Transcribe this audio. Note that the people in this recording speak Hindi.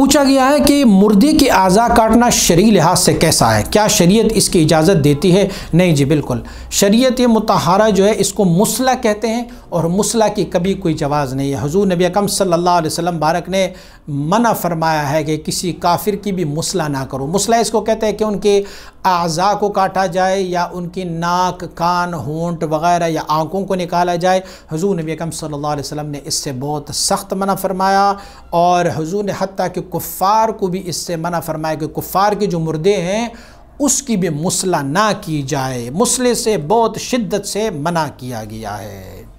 पूछा गया है कि मुर्दे के आज़ा काटना शरी लिहाज से कैसा है क्या शरीयत इसकी इजाज़त देती है नहीं जी बिल्कुल शरीयत मतहारा जो है इसको मुसला कहते हैं और मुसला की कभी कोई जवाज़ नहीं है हजू नबी अकम सल्ला वसम बारक ने मना फरमाया है कि किसी काफिर की भी मुसला ना करो मुसला इसको कहते हैं कि उनके अज़ा को काटा जाए या उनकी नाक कान होंट वगैरह या आँखों को निकाला जाए हजू नबी अकम सल्ला वसम ने इससे बहुत सख्त मना फरमाया और हजू ने हती कि कुफ़ार को भी इससे मना फरमाया कि कुफ़ार के जो मुर्दे हैं उसकी भी मुसला ना की जाए मुसले से बहुत शिद्दत से मना किया गया है